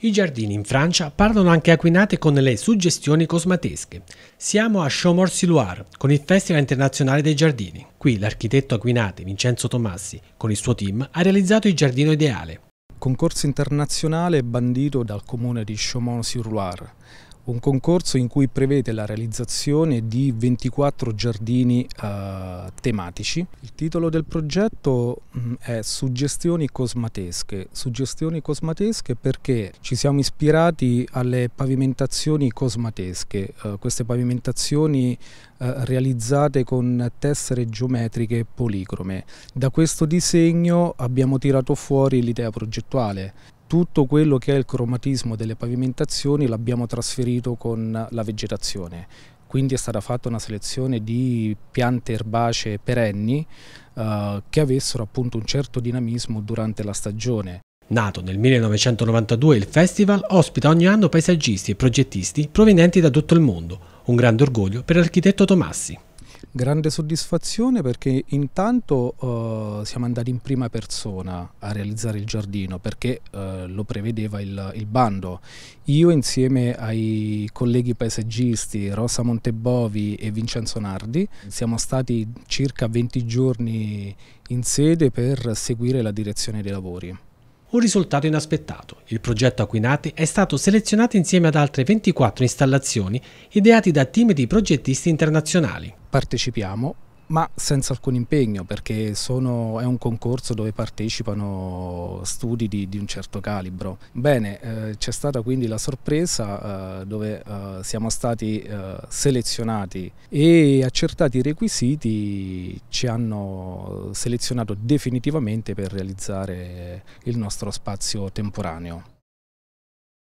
I giardini in Francia parlano anche Aquinate con le suggestioni cosmatesche. Siamo a chaumont sur loire con il Festival Internazionale dei Giardini. Qui l'architetto Aquinate Vincenzo Tomassi con il suo team ha realizzato il giardino ideale. Concorso internazionale bandito dal comune di Chaumont-sur-Loire un concorso in cui prevede la realizzazione di 24 giardini eh, tematici. Il titolo del progetto mh, mm, è Suggestioni cosmatesche. Suggestioni cosmatesche perché ci siamo ispirati alle pavimentazioni cosmatesche, eh, queste pavimentazioni eh, realizzate con tessere geometriche policrome. Da questo disegno abbiamo tirato fuori l'idea progettuale tutto quello che è il cromatismo delle pavimentazioni l'abbiamo trasferito con la vegetazione. Quindi è stata fatta una selezione di piante erbacee perenni eh, che avessero appunto un certo dinamismo durante la stagione. Nato nel 1992, il festival ospita ogni anno paesaggisti e progettisti provenienti da tutto il mondo, un grande orgoglio per l'architetto Tomassi. Grande soddisfazione perché intanto uh, siamo andati in prima persona a realizzare il giardino perché uh, lo prevedeva il, il, bando. Io insieme ai colleghi paesaggisti Rosa Montebovi e Vincenzo Nardi siamo stati circa 20 giorni in sede per seguire la direzione dei lavori. Un risultato inaspettato. Il progetto Aquinate è stato selezionato insieme ad altre 24 installazioni ideate da team di progettisti internazionali. Partecipiamo ma senza alcun impegno perché sono, è un concorso dove partecipano studi di, di un certo calibro. Bene, eh, c'è stata quindi la sorpresa eh, dove eh, siamo stati eh, selezionati e accertati i requisiti ci hanno selezionato definitivamente per realizzare il nostro spazio temporaneo.